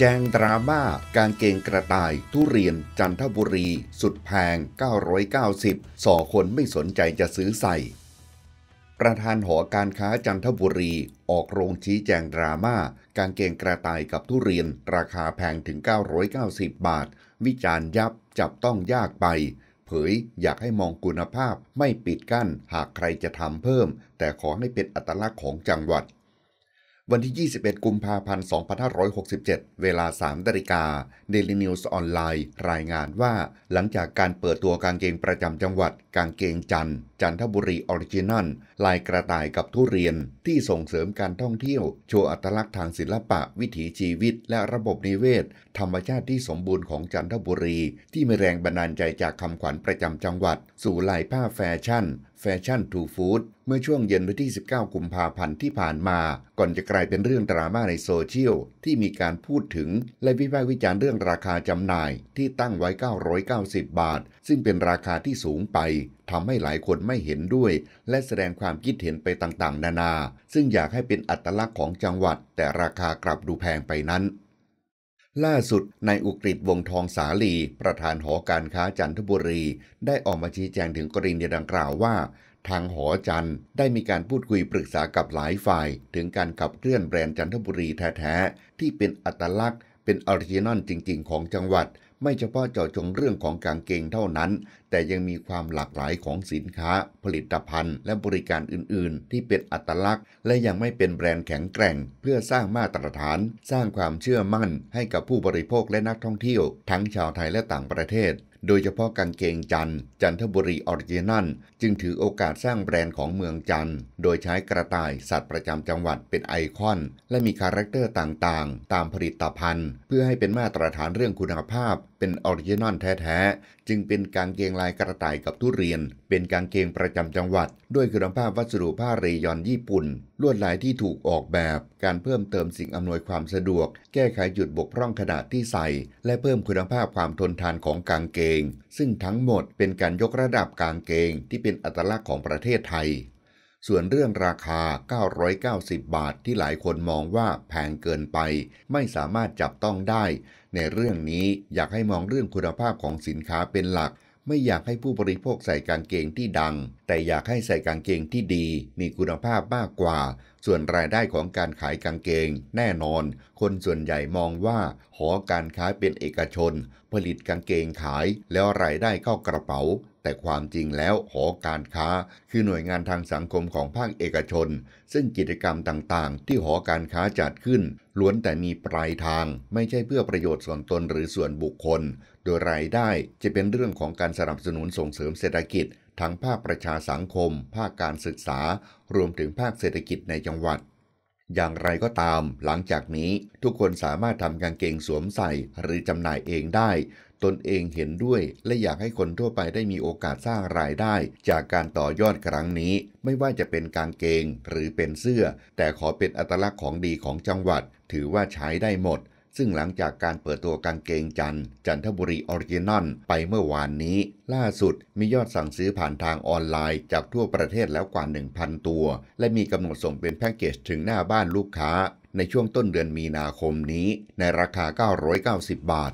แจงดราม่าการเกง กระต่ายทุเรียนจันทบุรี สุดแพง 990ส่อคนไม่สนใจจะซื้อใส่ ประธานหอการค้าจันทบุรี ออกโรงชี้แจงดราม่า การเกงกระต่ายกับทุเรียน ราคาแพงถึง 990 บาท วิจารณ์ยับจับต้องยากไป เผยอยากให้มองคุณภาพไม่ปิดกั้น หากใครจะทำเพิ่ม แต่ขอให้เป็นอัตลักษณ์ของจังหวัดวันที่ 21 กุมภาพันธ์ 2567 เวลา3นาฬิกาเดลินิวส์ออนไลน์ รายงานว่า หลังจากการเปิดตัวกางเกงประจำจังหวัด กางเกงจันจันทบุรีออริจินัลลายกระต่ายกับทุเรียน ที่ส่งเสริมการท่องเที่ยว โชว์อัตลักษณ์ทางศิลปะ วิถีชีวิตและระบบนิเวศ ธรรมชาติที่สมบูรณ์ของจันทบุรี ที่มีแรงบันดาลใจจากคำขวัญประจำจังหวัด สู่ลายผ้าแฟชั่นแฟชั่นทูฟู้ดเมื่อช่วงเย็นวันที่ 19 กุมภาพันธ์ที่ผ่านมา ก่อนจะกลายเป็นเรื่องดราม่าในโซเชียลที่มีการพูดถึง และวิพากษ์วิจารณ์เรื่องราคาจำหน่ายที่ตั้งไว้ 990 บาท ซึ่งเป็นราคาที่สูงไปทำให้หลายคนไม่เห็นด้วย และแสดงความคิดเห็นไปต่างๆ นานา ซึ่งอยากให้เป็นอัตลักษณ์ของจังหวัด แต่ราคากลับดูแพงไปนั้นล่าสุดนายอุกฤษวงทองสาลี ประธานหอการค้าจันทบุรี ได้ออกมาชี้แจงถึงกรณีดังกล่าวว่า ทางหอจันได้มีการพูดคุยปรึกษากับหลายฝ่าย ถึงการขับเคลื่อนแบรนด์จันทบุรีแท้ ๆ ที่เป็นอัตลักษณ์เป็นออริจินอลจริง ๆ ของจังหวัด ไม่เฉพาะเจาะจงเรื่องของกางเกงเท่านั้น แต่ยังมีความหลากหลายของสินค้า ผลิตภัณฑ์ และบริการอื่นๆ ที่เป็นอัตลักษณ์ และยังไม่เป็นแบรนด์แข็งแกร่ง เพื่อสร้างมาตรฐาน สร้างความเชื่อมั่น ให้กับผู้บริโภคและนักท่องเที่ยว ทั้งชาวไทยและต่างประเทศโดยเฉพาะกางเกงจัน จันทบุรีออริจินัลจึงถือโอกาสสร้างแบรนด์ของเมืองจัน โดยใช้กระต่ายสัตว์ประจำจังหวัดเป็นไอคอน และมีคาแรคเตอร์ต่างๆ ตามผลิตภัณฑ์ เพื่อให้เป็นมาตรฐานเรื่องคุณภาพเป็นออริจินัลแท้ ๆ จึงเป็นกางเกงลายกระต่ายกับทุเรียน เป็นกางเกงประจำจังหวัด ด้วยคุณภาพวัสดุผ้าเรยอนญี่ปุ่นลวดลายที่ถูกออกแบบ การเพิ่มเติมสิ่งอำนวยความสะดวก แก้ไขจุดบกพร่องขนาดที่ใส่ และเพิ่มคุณภาพความทนทานของกางเกง ซึ่งทั้งหมดเป็นการยกระดับกางเกงที่เป็นอัตลักษณ์ของประเทศไทย ส่วนเรื่องราคา 990 บาทที่หลายคนมองว่าแพงเกินไป ไม่สามารถจับต้องได้ ในเรื่องนี้อยากให้มองเรื่องคุณภาพของสินค้าเป็นหลักไม่อยากให้ผู้บริโภคใส่กางเกงที่ดัง แต่อยากให้ใส่กางเกงที่ดี มีคุณภาพมากกว่าส่วนรายได้ของการขายกางเกง แน่นอน คนส่วนใหญ่มองว่าหอการค้าเป็นเอกชน ผลิตกางเกงขาย แล้วรายได้เข้ากระเป๋า แต่ความจริงแล้วหอการค้าคือหน่วยงานทางสังคมของภาคเอกชน ซึ่งกิจกรรมต่างๆ ที่หอการค้าจัดขึ้น ล้วนแต่มีปลายทางไม่ใช่เพื่อประโยชน์ส่วนตนหรือส่วนบุคคล โดยรายได้จะเป็นเรื่องของการสนับสนุนส่งเสริมเศรษฐกิจทั้งภาคประชาสังคม ภาคการศึกษา รวมถึงภาคเศรษฐกิจในจังหวัด อย่างไรก็ตาม หลังจากนี้ทุกคนสามารถทำกางเกงสวมใส่หรือจำหน่ายเองได้ ตนเองเห็นด้วยและอยากให้คนทั่วไปได้มีโอกาสสร้างรายได้ จากการต่อยอดครั้งนี้ ไม่ว่าจะเป็นกางเกงหรือเป็นเสื้อ แต่ขอเป็นอัตลักษณ์ของดีของจังหวัด ถือว่าใช้ได้หมดซึ่งหลังจากการเปิดตัวกางเกงจัน จันทบุรีออริจินอลไปเมื่อวานนี้ ล่าสุดมียอดสั่งซื้อผ่านทางออนไลน์จากทั่วประเทศแล้วกว่า 1,000 ตัว และมีกำหนดส่งเป็นแพ็กเกจถึงหน้าบ้านลูกค้า ในช่วงต้นเดือนมีนาคมนี้ในราคา 990 บาท